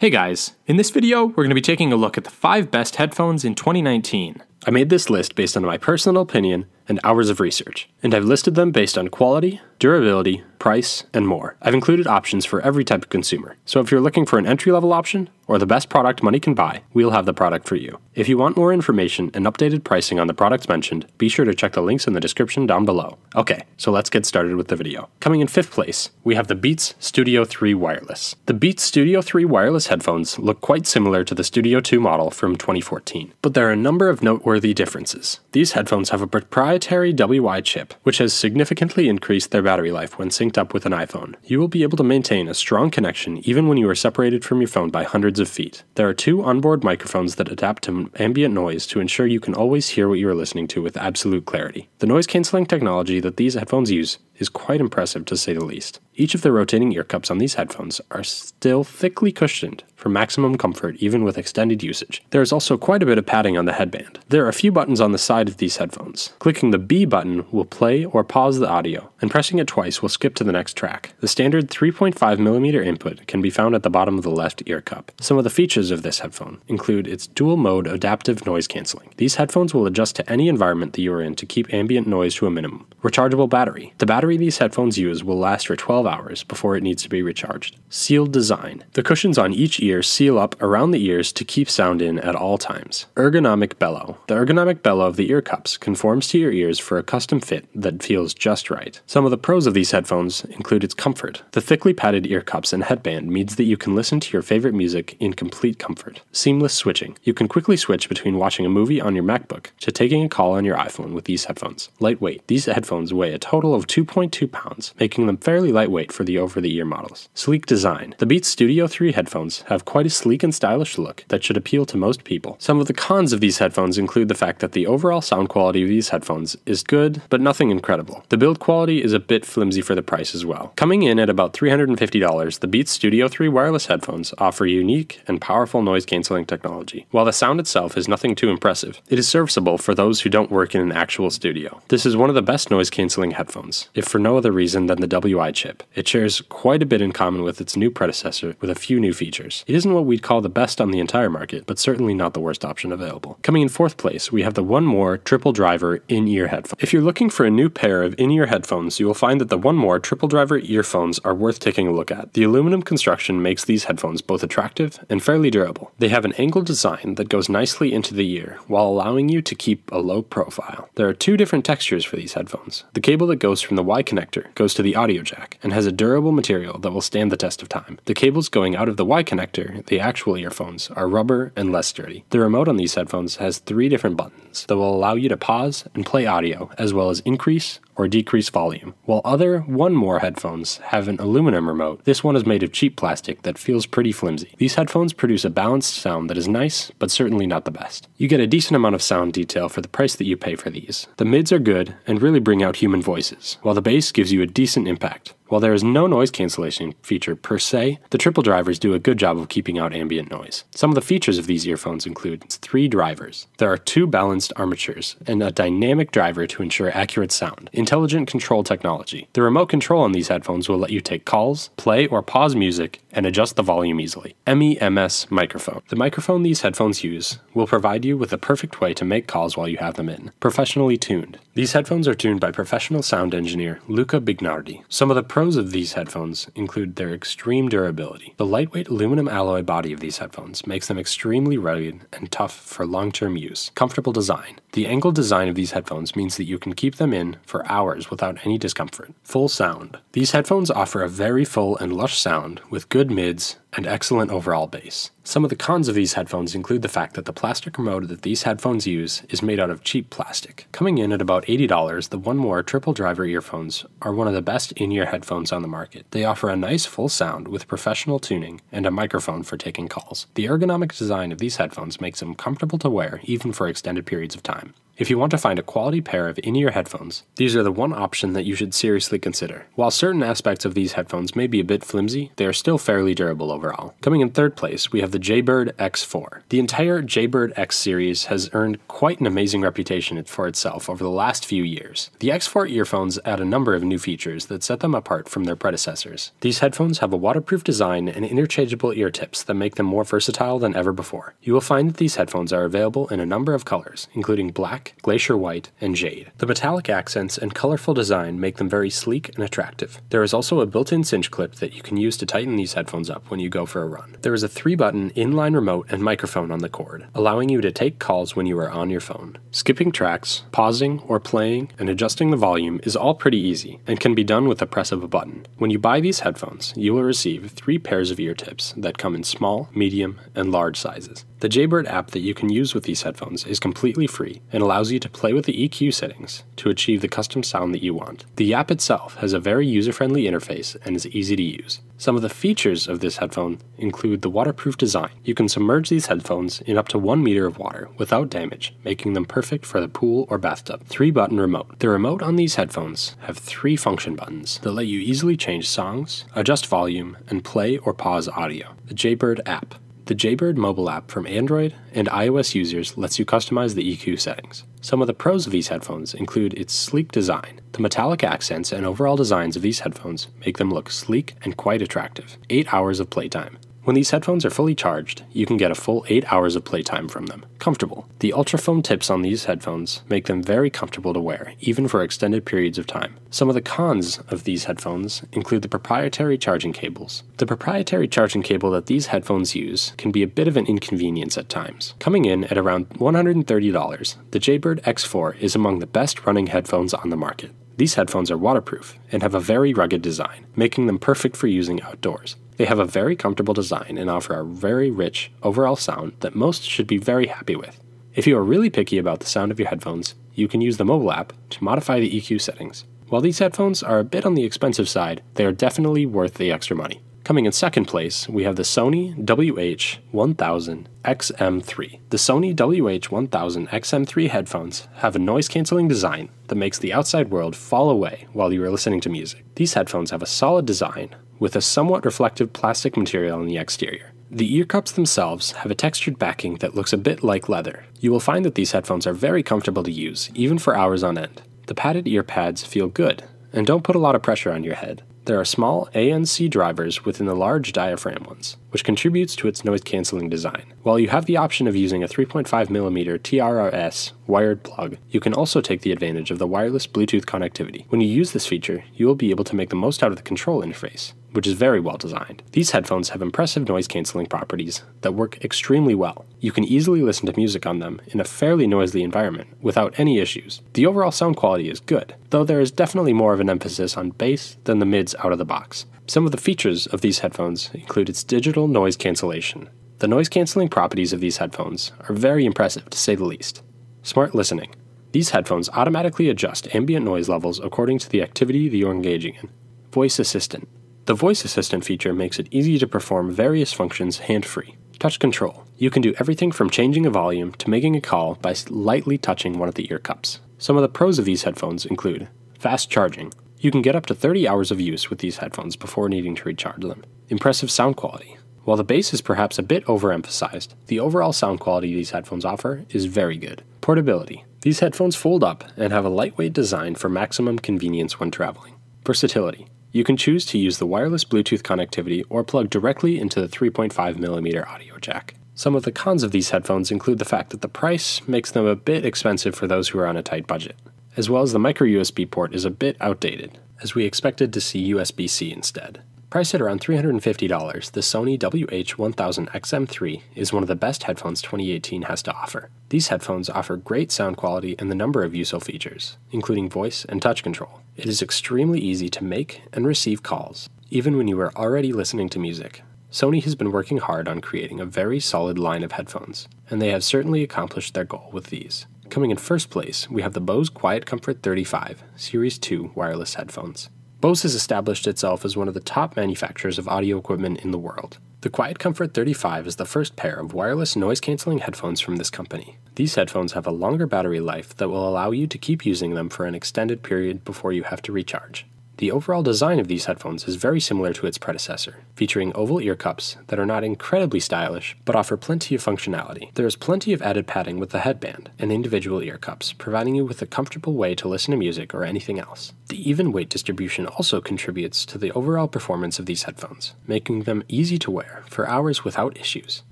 Hey guys, in this video, we're going to be taking a look at the 5 best headphones in 2019. I made this list based on my personal opinion and hours of research, and I've listed them based on quality, durability, price, and more. I've included options for every type of consumer, so if you're looking for an entry level option or the best product money can buy, we'll have the product for you. If you want more information and updated pricing on the products mentioned, be sure to check the links in the description down below. Okay, so let's get started with the video. Coming in fifth place, we have the Beats Studio 3 Wireless. The Beats Studio 3 wireless headphones look quite similar to the Studio 2 model from 2014, but there are a number of noteworthy differences. These headphones have a proprietary WI chip, which has significantly increased their battery life when synced up with an iPhone. You will be able to maintain a strong connection even when you are separated from your phone by hundreds of feet. There are two onboard microphones that adapt to ambient noise to ensure you can always hear what you are listening to with absolute clarity. The noise canceling technology that these headphones use is quite impressive to say the least. Each of the rotating ear cups on these headphones are still thickly cushioned for maximum comfort even with extended usage. There is also quite a bit of padding on the headband. There are a few buttons on the side of these headphones. Clicking the B button will play or pause the audio, and pressing it twice will skip to the next track. The standard 3.5mm input can be found at the bottom of the left ear cup. Some of the features of this headphone include its dual mode adaptive noise canceling. These headphones will adjust to any environment that you are in to keep ambient noise to a minimum. Rechargeable battery. The battery these headphones use will last for 12 hours before it needs to be recharged. Sealed design. The cushions on each ear seal up around the ears to keep sound in at all times. Ergonomic bellow. The ergonomic bellow of the ear cups conforms to your ears for a custom fit that feels just right. Some of the pros of these headphones include its comfort. The thickly padded ear cups and headband means that you can listen to your favorite music in complete comfort. Seamless switching. You can quickly switch between watching a movie on your MacBook to taking a call on your iPhone with these headphones. Lightweight. These headphones weigh a total of 2.5 6.2 pounds, making them fairly lightweight for the over-the-ear models. Sleek design. The Beats Studio 3 headphones have quite a sleek and stylish look that should appeal to most people. Some of the cons of these headphones include the fact that the overall sound quality of these headphones is good, but nothing incredible. The build quality is a bit flimsy for the price as well. Coming in at about $350, the Beats Studio 3 wireless headphones offer unique and powerful noise canceling technology. While the sound itself is nothing too impressive, it is serviceable for those who don't work in an actual studio. This is one of the best noise canceling headphones if for no other reason than the WI chip. It shares quite a bit in common with its new predecessor, with a few new features. It isn't what we'd call the best on the entire market, but certainly not the worst option available. Coming in fourth place, we have the One More Triple Driver in ear Headphones. If you're looking for a new pair of in ear headphones, you will find that the One More Triple Driver earphones are worth taking a look at. The aluminum construction makes these headphones both attractive and fairly durable. They have an angled design that goes nicely into the ear while allowing you to keep a low profile. There are two different textures for these headphones. The cable that goes from the Y connector goes to the audio jack and has a durable material that will stand the test of time. The cables going out of the Y connector, the actual earphones, are rubber and less sturdy. The remote on these headphones has three different buttons that will allow you to pause and play audio, as well as increase, or decrease volume, while other one more headphones have an aluminum remote. This one is made of cheap plastic that feels pretty flimsy. These headphones produce a balanced sound that is nice, but certainly not the best. You get a decent amount of sound detail for the price that you pay for these. The mids are good and really bring out human voices, while the bass gives you a decent impact. While there is no noise cancellation feature per se, the triple drivers do a good job of keeping out ambient noise. Some of the features of these earphones include three drivers. There are two balanced armatures and a dynamic driver to ensure accurate sound. Intelligent control technology. The remote control on these headphones will let you take calls, play or pause music, and adjust the volume easily. MEMS microphone. The microphone these headphones use will provide you with the perfect way to make calls while you have them in, professionally tuned. These headphones are tuned by professional sound engineer Luca Bignardi. Some of the pros of these headphones include their extreme durability. The lightweight aluminum alloy body of these headphones makes them extremely rugged and tough for long-term use. Comfortable design. The angled design of these headphones means that you can keep them in for hours without any discomfort. Full sound. These headphones offer a very full and lush sound with good mids and excellent overall bass. Some of the cons of these headphones include the fact that the plastic remote that these headphones use is made out of cheap plastic. Coming in at about $80, the One More triple driver earphones are one of the best in-ear headphones on the market. They offer a nice full sound with professional tuning and a microphone for taking calls. The ergonomic design of these headphones makes them comfortable to wear even for extended periods of time. If you want to find a quality pair of in-ear headphones, these are the one option that you should seriously consider. While certain aspects of these headphones may be a bit flimsy, they are still fairly durable overall. Coming in third place, we have the Jaybird X4. The entire Jaybird X series has earned quite an amazing reputation for itself over the last few years. The X4 earphones add a number of new features that set them apart from their predecessors. These headphones have a waterproof design and interchangeable ear tips that make them more versatile than ever before. You will find that these headphones are available in a number of colors, including black, glacier white, and jade. The metallic accents and colorful design make them very sleek and attractive. There is also a built-in cinch clip that you can use to tighten these headphones up when you go for a run. There is a three-button inline remote and microphone on the cord, allowing you to take calls when you are on your phone. Skipping tracks, pausing or playing, and adjusting the volume is all pretty easy and can be done with the press of a button. When you buy these headphones, you will receive three pairs of ear tips that come in small, medium, and large sizes. The Jaybird app that you can use with these headphones is completely free and allows allows you to play with the EQ settings to achieve the custom sound that you want. The app itself has a very user-friendly interface and is easy to use. Some of the features of this headphone include the waterproof design. You can submerge these headphones in up to one meter of water without damage, making them perfect for the pool or bathtub. Three button remote. The remote on these headphones have three function buttons that let you easily change songs, adjust volume, and play or pause audio. The Jaybird app. The Jaybird mobile app from Android and iOS users lets you customize the EQ settings. Some of the pros of these headphones include its sleek design. The metallic accents and overall designs of these headphones make them look sleek and quite attractive. 8 hours of playtime. When these headphones are fully charged, you can get a full 8 hours of playtime from them. Comfortable. The ultrafoam tips on these headphones make them very comfortable to wear, even for extended periods of time. Some of the cons of these headphones include the proprietary charging cables. The proprietary charging cable that these headphones use can be a bit of an inconvenience at times. Coming in at around $130, the Jaybird X4 is among the best running headphones on the market. These headphones are waterproof and have a very rugged design, making them perfect for using outdoors. They have a very comfortable design and offer a very rich overall sound that most should be very happy with. If you are really picky about the sound of your headphones, you can use the mobile app to modify the EQ settings. While these headphones are a bit on the expensive side, they are definitely worth the extra money. Coming in second place, we have the Sony WH-1000XM3. The Sony WH-1000XM3 headphones have a noise-canceling design that makes the outside world fall away while you are listening to music. These headphones have a solid design with a somewhat reflective plastic material on the exterior. The ear cups themselves have a textured backing that looks a bit like leather. You will find that these headphones are very comfortable to use, even for hours on end. The padded ear pads feel good, and don't put a lot of pressure on your head. There are small ANC drivers within the large diaphragm ones, which contributes to its noise cancelling design. While you have the option of using a 3.5mm TRRS wired plug, you can also take the advantage of the wireless Bluetooth connectivity. When you use this feature, you will be able to make the most out of the control interface which is very well designed. These headphones have impressive noise canceling properties that work extremely well. You can easily listen to music on them in a fairly noisy environment without any issues. The overall sound quality is good, though there is definitely more of an emphasis on bass than the mids out of the box. Some of the features of these headphones include its digital noise cancellation. The noise canceling properties of these headphones are very impressive to say the least. Smart listening. These headphones automatically adjust ambient noise levels according to the activity that you're engaging in. Voice assistant. The voice assistant feature makes it easy to perform various functions hand-free. Touch control. You can do everything from changing a volume to making a call by lightly touching one of the ear cups. Some of the pros of these headphones include fast charging. You can get up to 30 hours of use with these headphones before needing to recharge them. Impressive sound quality. While the bass is perhaps a bit overemphasized, the overall sound quality these headphones offer is very good. Portability. These headphones fold up and have a lightweight design for maximum convenience when traveling. Versatility. You can choose to use the wireless Bluetooth connectivity or plug directly into the 3.5mm audio jack. Some of the cons of these headphones include the fact that the price makes them a bit expensive for those who are on a tight budget, as well as the micro USB port is a bit outdated, as we expected to see USB C instead. Priced at around $350, the Sony WH-1000XM3 is one of the best headphones 2018 has to offer. These headphones offer great sound quality and the number of useful features, including voice and touch control. It is extremely easy to make and receive calls, even when you are already listening to music. Sony has been working hard on creating a very solid line of headphones, and they have certainly accomplished their goal with these. Coming in first place, we have the Bose Quiet Comfort 35 Series 2 wireless headphones. Bose has established itself as one of the top manufacturers of audio equipment in the world. The Quiet Comfort 35 is the first pair of wireless noise canceling headphones from this company. These headphones have a longer battery life that will allow you to keep using them for an extended period before you have to recharge. The overall design of these headphones is very similar to its predecessor, featuring oval ear cups that are not incredibly stylish but offer plenty of functionality. There is plenty of added padding with the headband and individual ear cups, providing you with a comfortable way to listen to music or anything else. The even weight distribution also contributes to the overall performance of these headphones, making them easy to wear for hours without issues.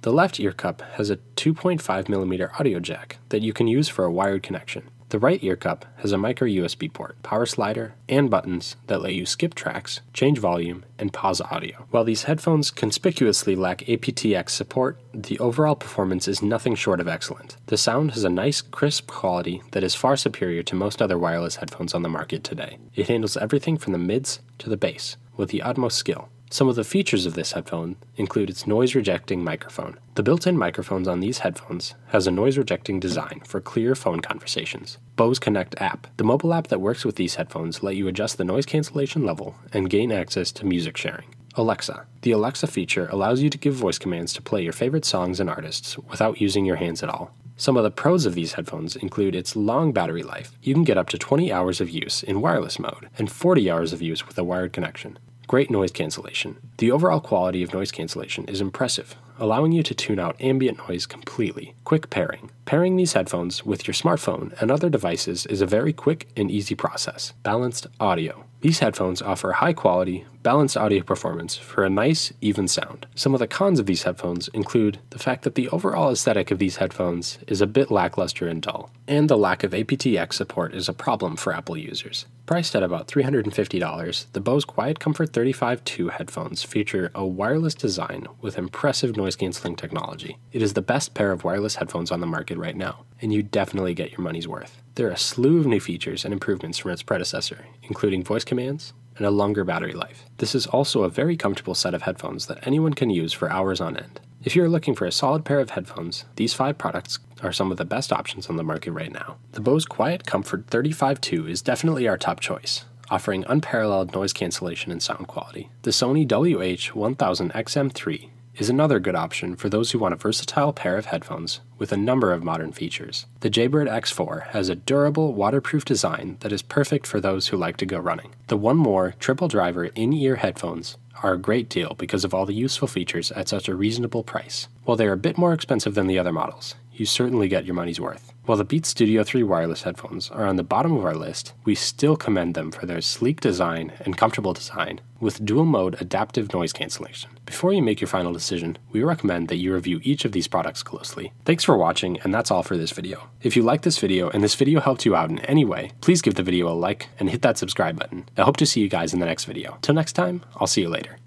The left ear cup has a 2.5mm audio jack that you can use for a wired connection. The right ear cup has a micro USB port, power slider, and buttons that let you skip tracks, change volume, and pause audio. While these headphones conspicuously lack aptX support, the overall performance is nothing short of excellent. The sound has a nice, crisp quality that is far superior to most other wireless headphones on the market today. It handles everything from the mids to the bass with the utmost skill, some of the features of this headphone include its noise rejecting microphone. The built-in microphones on these headphones has a noise rejecting design for clear phone conversations. Bose Connect app. The mobile app that works with these headphones let you adjust the noise cancellation level and gain access to music sharing. Alexa. The Alexa feature allows you to give voice commands to play your favorite songs and artists without using your hands at all. Some of the pros of these headphones include its long battery life. You can get up to 20 hours of use in wireless mode and 40 hours of use with a wired connection. Great noise cancellation. The overall quality of noise cancellation is impressive, allowing you to tune out ambient noise completely. Quick pairing. Pairing these headphones with your smartphone and other devices is a very quick and easy process. Balanced audio. These headphones offer high quality, balanced audio performance for a nice, even sound. Some of the cons of these headphones include the fact that the overall aesthetic of these headphones is a bit lackluster and dull, and the lack of aptX support is a problem for Apple users. Priced at about $350, the Bose Quiet Comfort 35 II headphones feature a wireless design with impressive noise canceling technology. It is the best pair of wireless headphones on the market right now, and you definitely get your money's worth. There are a slew of new features and improvements from its predecessor, including voice commands, and a longer battery life. This is also a very comfortable set of headphones that anyone can use for hours on end. If you're looking for a solid pair of headphones, these five products are some of the best options on the market right now. The Bose Quiet Comfort 35.2 is definitely our top choice, offering unparalleled noise cancellation and sound quality. The Sony WH-1000XM3 is another good option for those who want a versatile pair of headphones with a number of modern features. The Jaybird X4 has a durable, waterproof design that is perfect for those who like to go running. The One More triple driver in-ear headphones are a great deal because of all the useful features at such a reasonable price. While they're a bit more expensive than the other models, you certainly get your money's worth. While the Beats Studio 3 wireless headphones are on the bottom of our list, we still commend them for their sleek design and comfortable design with dual mode adaptive noise cancellation. Before you make your final decision, we recommend that you review each of these products closely. Thanks for watching, and that's all for this video. If you liked this video and this video helped you out in any way, please give the video a like and hit that subscribe button. I hope to see you guys in the next video. Till next time, I'll see you later.